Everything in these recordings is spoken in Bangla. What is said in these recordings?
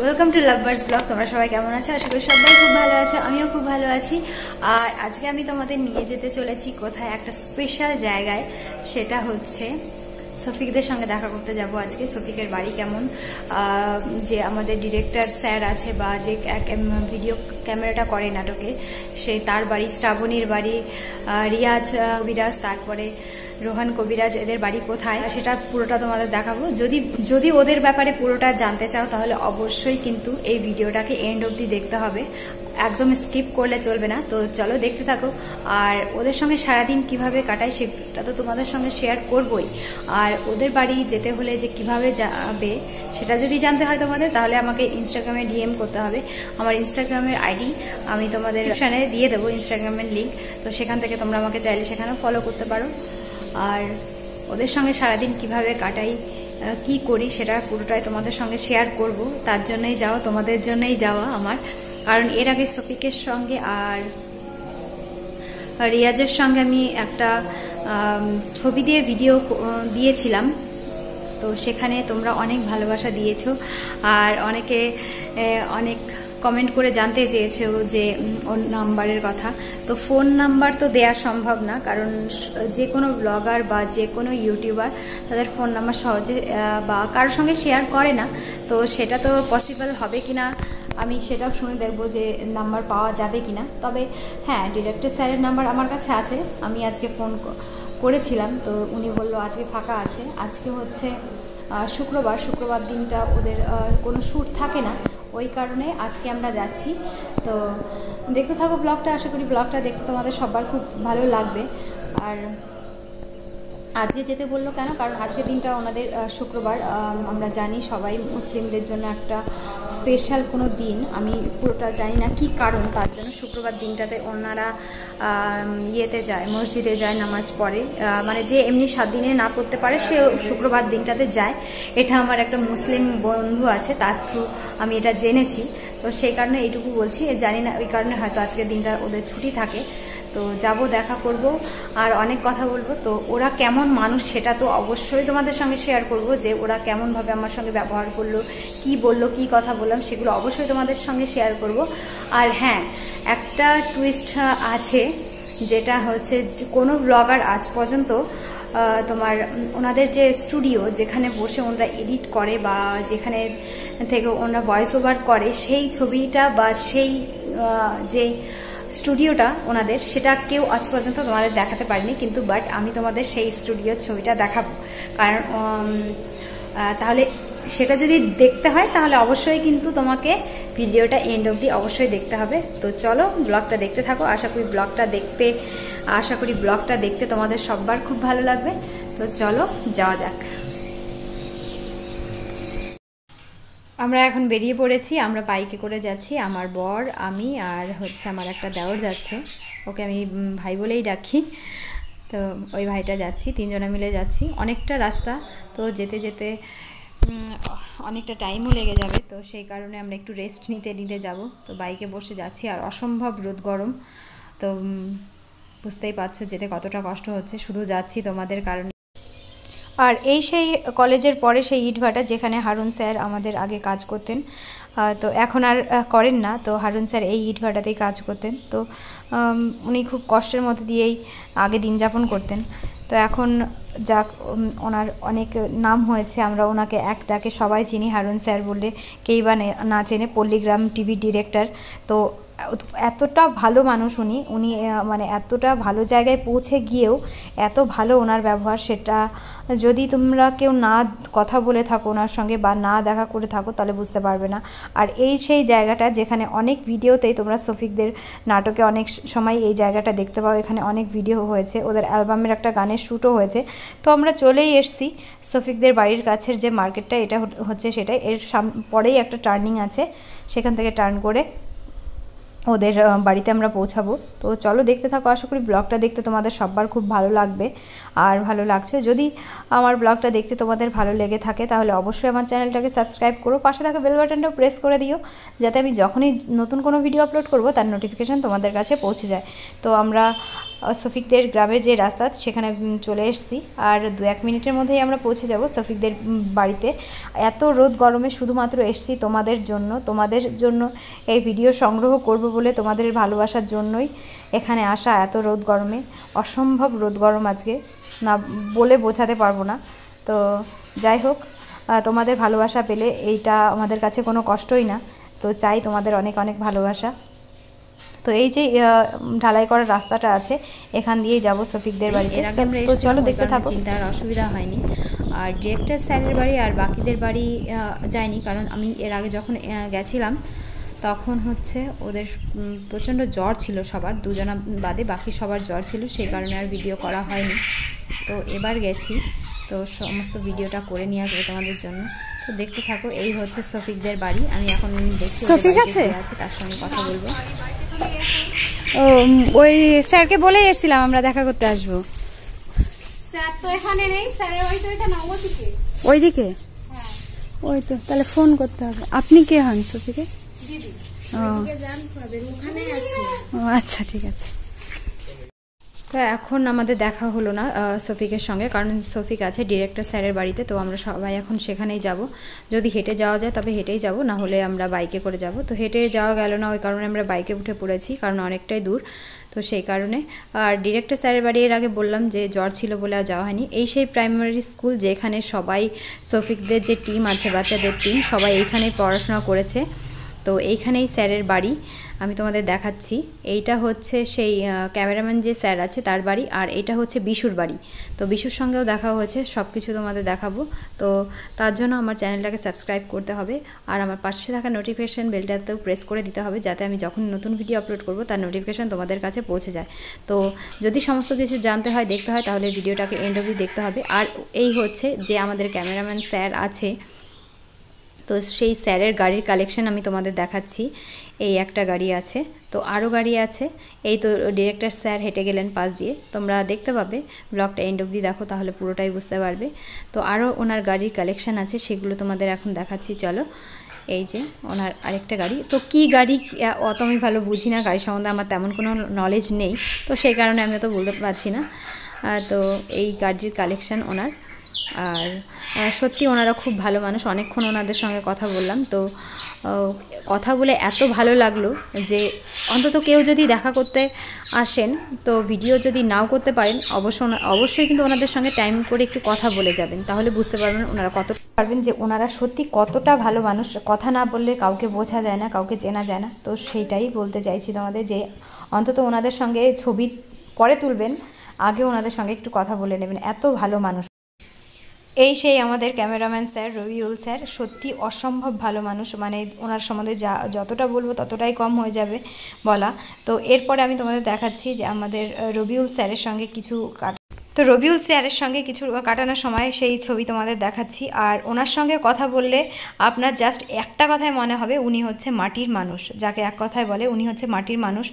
ওয়েলকাম টু লাভবার্স ব্লগ তোমরা সবাই কেমন আছো আশা করি সবাই খুব ভালো আছে আমিও খুব ভালো আছি আর আজকে আমি তোমাদের নিয়ে যেতে চলেছি কোথায় একটা স্পেশাল জায়গায় সেটা হচ্ছে সফিকদের সঙ্গে দেখা করতে যাব আজকে সফিকের বাড়ি কেমন যে আমাদের ডিরেক্টর স্যার আছে বা যে ভিডিও ক্যামেরাটা করে নাটকে সে তার বাড়ি শ্রাবণীর বাড়ি রিয়াজ বিরাজ তারপরে রোহান কবিরাজ এদের বাড়ি কোথায় সেটা পুরোটা তোমাদের দেখাবো যদি যদি ওদের ব্যাপারে পুরোটা জানতে চাও তাহলে অবশ্যই কিন্তু এই ভিডিওটাকে এন্ড অবধি দেখতে হবে একদম স্কিপ করলে চলবে না তো চলো দেখতে থাকো আর ওদের সঙ্গে সারাদিন কিভাবে কাটায় সেটা তো তোমাদের সঙ্গে শেয়ার করবই আর ওদের বাড়ি যেতে হলে যে কিভাবে যাবে সেটা যদি জানতে হয় তোমাদের তাহলে আমাকে ইনস্টাগ্রামে ডিএম করতে হবে আমার ইনস্টাগ্রামের আইডি আমি তোমাদের দিয়ে দেবো ইনস্টাগ্রামের লিঙ্ক তো সেখান থেকে তোমরা আমাকে চাইলে সেখানেও ফলো করতে পারো আর ওদের সঙ্গে সারাদিন কিভাবে কাটাই কি করি সেটা পুরোটাই তোমাদের সঙ্গে শেয়ার করব তার জন্যই যাওয়া তোমাদের জন্যই যাওয়া আমার কারণ এর আগে সফিকের সঙ্গে আর রিয়াজের সঙ্গে আমি একটা ছবি দিয়ে ভিডিও দিয়েছিলাম তো সেখানে তোমরা অনেক ভালোবাসা দিয়েছো আর অনেকে অনেক কমেন্ট করে জানতে চেয়েছে ও যে ওর নাম্বারের কথা তো ফোন নাম্বার তো দেয়া সম্ভব না কারণ যে কোনো ব্লগার বা যে কোনো ইউটিউবার তাদের ফোন নাম্বার সহজে বা কারোর সঙ্গে শেয়ার করে না তো সেটা তো পসিবল হবে কি না আমি সেটাও শুনে দেখব যে নাম্বার পাওয়া যাবে কি না তবে হ্যাঁ ডিরেক্টর স্যারের নাম্বার আমার কাছে আছে আমি আজকে ফোন করেছিলাম তো উনি বললো আজকে ফাঁকা আছে আজকে হচ্ছে শুক্রবার শুক্রবার দিনটা ওদের কোনো শ্যুট থাকে না ওই কারণে আজকে আমরা যাচ্ছি তো দেখতে থাকো ব্লগটা আশা করি ব্লগটা দেখতে তোমাদের সবার খুব ভালো লাগবে আর আজকে যেতে বললো কেন কারণ আজকে দিনটা ওনাদের শুক্রবার আমরা জানি সবাই মুসলিমদের জন্য একটা স্পেশাল কোনো দিন আমি পুরোটা জানি না কি কারণ তার জন্য শুক্রবার দিনটাতে ওনারা ইয়েতে যায় মসজিদে যায় নামাজ পড়ে মানে যে এমনি সাত দিনে না পড়তে পারে সে শুক্রবার দিনটাতে যায় এটা আমার একটা মুসলিম বন্ধু আছে তার থ্রু আমি এটা জেনেছি তো সেই কারণে এইটুকু বলছি জানি না ওই কারণে হয়তো আজকের দিনটা ওদের ছুটি থাকে তো যাব দেখা করব আর অনেক কথা বলবো তো ওরা কেমন মানুষ সেটা তো অবশ্যই তোমাদের সঙ্গে শেয়ার করব যে ওরা কেমনভাবে আমার সঙ্গে ব্যবহার করলো কি বলল কি কথা বললাম সেগুলো অবশ্যই তোমাদের সঙ্গে শেয়ার করব আর হ্যাঁ একটা টুইস্ট আছে যেটা হচ্ছে কোনো ব্লগার আজ পর্যন্ত তোমার ওনাদের যে স্টুডিও যেখানে বসে ওনারা এডিট করে বা যেখানে থেকে ওনারা ভয়েস ওভার করে সেই ছবিটা বা সেই যে স্টুডিওটা ওনাদের সেটা কেউ আজ পর্যন্ত তোমাদের দেখাতে পারিনি কিন্তু বাট আমি তোমাদের সেই স্টুডিওর ছবিটা দেখাবো কারণ তাহলে সেটা যদি দেখতে হয় তাহলে অবশ্যই কিন্তু তোমাকে ভিডিওটা এন্ড অবধি অবশ্যই দেখতে হবে তো চলো ব্লগটা দেখতে থাকো আশা করি ব্লগটা দেখতে আশা করি ব্লগটা দেখতে তোমাদের সববার খুব ভালো লাগবে তো চলো যাওয়া যাক আমরা এখন বেরিয়ে পড়েছি আমরা বাইকে করে যাচ্ছি আমার বর আমি আর হচ্ছে আমার একটা দেওয়ার যাচ্ছে ওকে আমি ভাই বলেই ডাকি তো ওই ভাইটা যাচ্ছি তিনজনে মিলে যাচ্ছি অনেকটা রাস্তা তো যেতে যেতে অনেকটা টাইমও লেগে যাবে তো সেই কারণে আমরা একটু রেস্ট নিতে নিতে যাব তো বাইকে বসে যাচ্ছি আর অসম্ভব রোদ গরম তো বুঝতেই পারছো যেতে কতটা কষ্ট হচ্ছে শুধু যাচ্ছি তোমাদের কারণে আর এই সেই কলেজের পরে সেই ইটভাটা যেখানে হারুন স্যার আমাদের আগে কাজ করতেন তো এখন আর করেন না তো হারুন স্যার এই ইটভাটাতেই কাজ করতেন তো উনি খুব কষ্টের মধ্যে দিয়েই আগে দিন যাপন করতেন তো এখন যাক ওনার অনেক নাম হয়েছে আমরা ওনাকে এক ডাকে সবাই চিনি হারুন স্যার বললে কেই বা না চেনে পল্লীগ্রাম টিভি ডিরেক্টর তো এতটা ভালো মানুষ উনি উনি মানে এতটা ভালো জায়গায় পৌঁছে গিয়েও এত ভালো ওনার ব্যবহার সেটা যদি তোমরা কেউ না কথা বলে থাকো ওনার সঙ্গে বা না দেখা করে থাকো তাহলে বুঝতে পারবে না আর এই সেই জায়গাটা যেখানে অনেক ভিডিওতেই তোমরা সফিকদের নাটকে অনেক সময় এই জায়গাটা দেখতে পাও এখানে অনেক ভিডিও হয়েছে ওদের অ্যালবামের একটা গানের শ্যুটও হয়েছে তো আমরা চলেই এসছি সফিকদের বাড়ির কাছের যে মার্কেটটা এটা হচ্ছে সেটা এর সাম পরেই একটা টার্নিং আছে সেখান থেকে টার্ন করে ওদের বাড়িতে আমরা পৌঁছাবো তো চলো দেখতে থাকো আশা করি ব্লগটা দেখতে তোমাদের সববার খুব ভালো লাগবে আর ভালো লাগছে যদি আমার ব্লগটা দেখতে তোমাদের ভালো লেগে থাকে তাহলে অবশ্যই আমার চ্যানেলটাকে সাবস্ক্রাইব করো পাশে থাকা বেল বাটনটাও প্রেস করে দিও যাতে আমি যখনই নতুন কোনো ভিডিও আপলোড করব তার নোটিফিকেশান তোমাদের কাছে পৌঁছে যায় তো আমরা সফিকদের গ্রামের যে রাস্তা সেখানে চলে এসেছি আর দু এক মিনিটের মধ্যেই আমরা পৌঁছে যাব সফিকদের বাড়িতে এত রোদ গরমে শুধুমাত্র এসছি তোমাদের জন্য তোমাদের জন্য এই ভিডিও সংগ্রহ করব বলে তোমাদের ভালোবাসার জন্যই এখানে আসা এত রোদ গরমে অসম্ভব রোদ গরম আজকে না বলে বোঝাতে পারবো না তো যাই হোক তোমাদের ভালোবাসা পেলে এইটা আমাদের কাছে কোনো কষ্টই না তো চাই তোমাদের অনেক অনেক ভালোবাসা তো এই যে ঢালাই করার রাস্তাটা আছে এখান দিয়েই যাবো সফিকদের বাড়িতে তো চলো দেখতে থাকো চিন্তার অসুবিধা হয়নি আর ডিরেক্টর স্যারের বাড়ি আর বাকিদের বাড়ি যায়নি কারণ আমি এর আগে যখন গেছিলাম তখন হচ্ছে ওদের প্রচণ্ড জ্বর ছিল সবার দুজনা বাদে বাকি সবার জ্বর ছিল সেই কারণে আর ভিডিও করা হয়নি তো এবার গেছি তো সমস্ত ভিডিওটা করে নিয়ে আসবো তোমাদের জন্য তো দেখতে থাকো এই হচ্ছে সফিকদের বাড়ি আমি এখন দেখছি আছে তার সঙ্গে কথা বলবো ও ওই স্যারকে বলেই এসেছিলাম আমরা দেখা করতে আসব স্যার তো এখানে নেই স্যারের ওই তো এটা নবদ্বীপে ওইদিকে হ্যাঁ। ওই তো তাহলে ফোন করতে হবে আপনি কে হন সচিকে ও আচ্ছা ঠিক আছে তো এখন আমাদের দেখা হলো না সফিকের সঙ্গে কারণ সফিক আছে ডিরেক্টর স্যারের বাড়িতে তো আমরা সবাই এখন সেখানেই যাব যদি হেঁটে যাওয়া যায় তবে হেঁটেই যাব না হলে আমরা বাইকে করে যাব তো হেঁটে যাওয়া গেল না ওই কারণে আমরা বাইকে উঠে পড়েছি কারণ অনেকটাই দূর তো সেই কারণে আর ডিরেক্টর স্যারের বাড়ি এর আগে বললাম যে জ্বর ছিল বলে আর যাওয়া হয়নি এই সেই প্রাইমারি স্কুল যেখানে সবাই সফিকদের যে টিম আছে বাচ্চাদের টিম সবাই এইখানেই পড়াশোনা করেছে তো এইখানেই স্যারের বাড়ি আমি তোমাদের দেখাচ্ছি এইটা হচ্ছে সেই ক্যামেরাম্যান যে স্যার আছে তার বাড়ি আর এটা হচ্ছে বিশুর বাড়ি তো বিশুর সঙ্গেও দেখা হয়েছে সব কিছু তোমাদের দেখাবো তো তার জন্য আমার চ্যানেলটাকে সাবস্ক্রাইব করতে হবে আর আমার পাশে থাকা নোটিফিকেশান বেলটাতেও প্রেস করে দিতে হবে যাতে আমি যখন নতুন ভিডিও আপলোড করব তার নোটিফিকেশান তোমাদের কাছে পৌঁছে যায় তো যদি সমস্ত কিছু জানতে হয় দেখতে হয় তাহলে ভিডিওটাকে এন্ড অবধি দেখতে হবে আর এই হচ্ছে যে আমাদের ক্যামেরাম্যান স্যার আছে তো সেই স্যারের গাড়ির কালেকশন আমি তোমাদের দেখাচ্ছি এই একটা গাড়ি আছে তো আরও গাড়ি আছে এই তো ডিরেক্টর স্যার হেঁটে গেলেন পাশ দিয়ে তোমরা দেখতে পাবে ব্লগটা এন্ড অব্দি দেখো তাহলে পুরোটাই বুঝতে পারবে তো আরও ওনার গাড়ির কালেকশন আছে সেগুলো তোমাদের এখন দেখাচ্ছি চলো এই যে ওনার আরেকটা গাড়ি তো কি গাড়ি অত আমি ভালো বুঝি না গাড়ি সম্বন্ধে আমার তেমন কোনো নলেজ নেই তো সেই কারণে আমি অত বলতে পারছি না তো এই গাড়ির কালেকশান ওনার আর সত্যি ওনারা খুব ভালো মানুষ অনেকক্ষণ ওনাদের সঙ্গে কথা বললাম তো কথা বলে এত ভালো লাগলো যে অন্তত কেউ যদি দেখা করতে আসেন তো ভিডিও যদি নাও করতে পারেন অবশ্য অবশ্যই কিন্তু ওনাদের সঙ্গে টাইম করে একটু কথা বলে যাবেন তাহলে বুঝতে পারবেন ওনারা কত পারবেন যে ওনারা সত্যি কতটা ভালো মানুষ কথা না বললে কাউকে বোঝা যায় না কাউকে চেনা যায় না তো সেইটাই বলতে চাইছি তোমাদের যে অন্তত ওনাদের সঙ্গে ছবি পরে তুলবেন আগে ওনাদের সঙ্গে একটু কথা বলে নেবেন এত ভালো মানুষ এই সেই আমাদের ক্যামেরাম্যান স্যার রবিউল স্যার সত্যি অসম্ভব ভালো মানুষ মানে ওনার সম্বন্ধে যা যতটা বলবো ততটাই কম হয়ে যাবে বলা তো এরপরে আমি তোমাদের দেখাচ্ছি যে আমাদের রবিউল স্যারের সঙ্গে কিছু কাট তো রবিউল স্যারের সঙ্গে কিছু কাটানোর সময় সেই ছবি তোমাদের দেখাচ্ছি আর ওনার সঙ্গে কথা বললে আপনার জাস্ট একটা কথাই মনে হবে উনি হচ্ছে মাটির মানুষ যাকে এক কথায় বলে উনি হচ্ছে মাটির মানুষ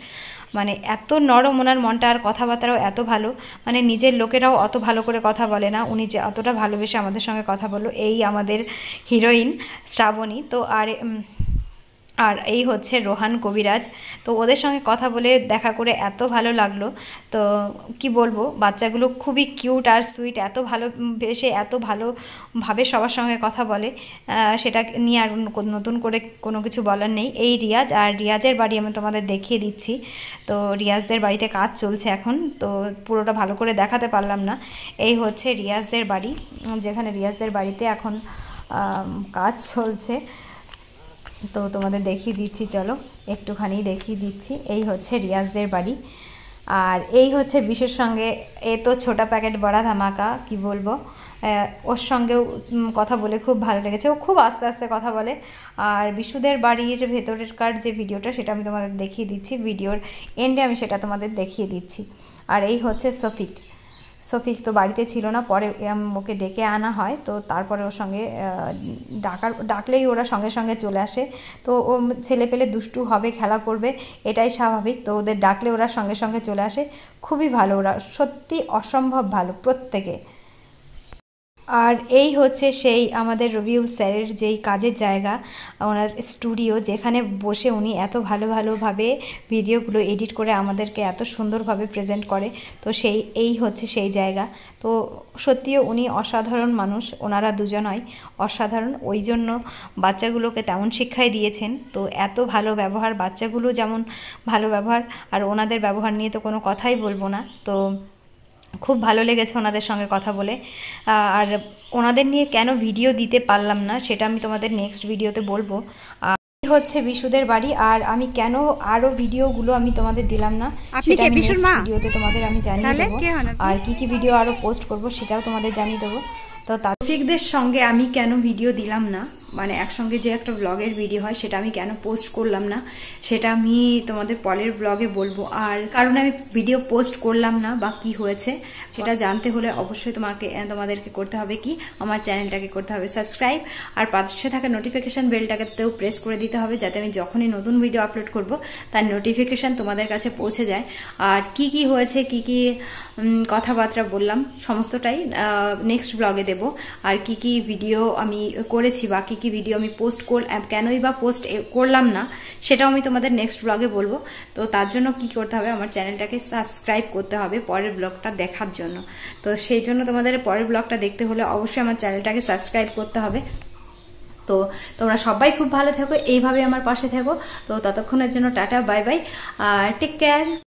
মানে এত নরম ওনার মনটা আর কথাবার্তাও এত ভালো মানে নিজের লোকেরাও অত ভালো করে কথা বলে না উনি যে অতটা ভালোবেসে আমাদের সঙ্গে কথা বললো এই আমাদের হিরোইন শ্রাবণী তো আর আর এই হচ্ছে রোহান কবিরাজ তো ওদের সঙ্গে কথা বলে দেখা করে এত ভালো লাগলো তো কি বলবো বাচ্চাগুলো খুবই কিউট আর সুইট এত ভালো বেশে এত ভালোভাবে সবার সঙ্গে কথা বলে সেটা নিয়ে আর নতুন করে কোনো কিছু বলার নেই এই রিয়াজ আর রিয়াজের বাড়ি আমি তোমাদের দেখিয়ে দিচ্ছি তো রিয়াজদের বাড়িতে কাজ চলছে এখন তো পুরোটা ভালো করে দেখাতে পারলাম না এই হচ্ছে রিয়াজদের বাড়ি যেখানে রিয়াজদের বাড়িতে এখন কাজ চলছে তো তোমাদের দেখিয়ে দিচ্ছি চলো একটুখানি দেখিয়ে দিচ্ছি এই হচ্ছে রিয়াজদের বাড়ি আর এই হচ্ছে বিশের সঙ্গে এ তো ছোটা প্যাকেট বড়া ধামাকা কি বলবো ওর সঙ্গেও কথা বলে খুব ভালো লেগেছে ও খুব আস্তে আস্তে কথা বলে আর বিশুদের বাড়ির ভেতরেরকার যে ভিডিওটা সেটা আমি তোমাদের দেখিয়ে দিচ্ছি ভিডিওর এন্ডে আমি সেটা তোমাদের দেখিয়ে দিচ্ছি আর এই হচ্ছে সফিক সফিক তো বাড়িতে ছিল না পরে ওকে ডেকে আনা হয় তো তারপরে ওর সঙ্গে ডাকার ডাকলেই ওরা সঙ্গে সঙ্গে চলে আসে তো ও ছেলে পেলে দুষ্টু হবে খেলা করবে এটাই স্বাভাবিক তো ওদের ডাকলে ওরা সঙ্গে সঙ্গে চলে আসে খুবই ভালো ওরা সত্যি অসম্ভব ভালো প্রত্যেকে আর এই হচ্ছে সেই আমাদের রবিউল স্যারের যেই কাজের জায়গা ওনার স্টুডিও যেখানে বসে উনি এত ভালো ভালোভাবে ভিডিওগুলো এডিট করে আমাদেরকে এত সুন্দরভাবে প্রেজেন্ট করে তো সেই এই হচ্ছে সেই জায়গা তো সত্যিও উনি অসাধারণ মানুষ ওনারা দুজনই অসাধারণ ওই জন্য বাচ্চাগুলোকে তেমন শিক্ষাই দিয়েছেন তো এত ভালো ব্যবহার বাচ্চাগুলো যেমন ভালো ব্যবহার আর ওনাদের ব্যবহার নিয়ে তো কোনো কথাই বলবো না তো খুব ভালো লেগেছে ওনাদের সঙ্গে কথা বলে আর ওনাদের নিয়ে কেন ভিডিও দিতে পারলাম না সেটা আমি তোমাদের নেক্সট ভিডিওতে বলবো হচ্ছে বিশুদের বাড়ি আর আমি কেন আরো ভিডিওগুলো আমি তোমাদের দিলাম না ভিডিওতে তোমাদের আমি জানিয়ে দেবো আর কি কি ভিডিও আরো পোস্ট করব সেটাও তোমাদের জানিয়ে দেবো তো তাফিকদের সঙ্গে আমি কেন ভিডিও দিলাম না মানে একসঙ্গে যে একটা ব্লগের ভিডিও হয় সেটা আমি কেন পোস্ট করলাম না সেটা আমি তোমাদের পরের ব্লগে বলবো আর কারণ আমি ভিডিও পোস্ট করলাম না বা কি হয়েছে সেটা জানতে হলে অবশ্যই তোমাকে তোমাদেরকে করতে হবে কি আমার চ্যানেলটাকে করতে হবে সাবস্ক্রাইব আর পাশে থাকা নোটিফিকেশন বেলটাকেও প্রেস করে দিতে হবে যাতে আমি যখনই নতুন ভিডিও আপলোড করব তার নোটিফিকেশন তোমাদের কাছে পৌঁছে যায় আর কি কি হয়েছে কি কি কথাবার্তা বললাম সমস্তটাই নেক্সট ব্লগে দেব আর কি কি ভিডিও আমি করেছি বা কি কি ভিডিও আমি পোস্ট করলাম কেনই বা পোস্ট করলাম না সেটাও আমি তোমাদের নেক্সট ব্লগে বলবো তো তার জন্য কি করতে হবে আমার চ্যানেলটাকে সাবস্ক্রাইব করতে হবে পরের ব্লগটা দেখার জন্য তো সেই জন্য তোমাদের পরের ব্লগটা দেখতে হলে অবশ্যই আমার চ্যানেলটাকে সাবস্ক্রাইব করতে হবে তো তোমরা সবাই খুব ভালো থেকো এইভাবে আমার পাশে থেকো তো ততক্ষণের জন্য টাটা বাই বাই আর টেক কেয়ার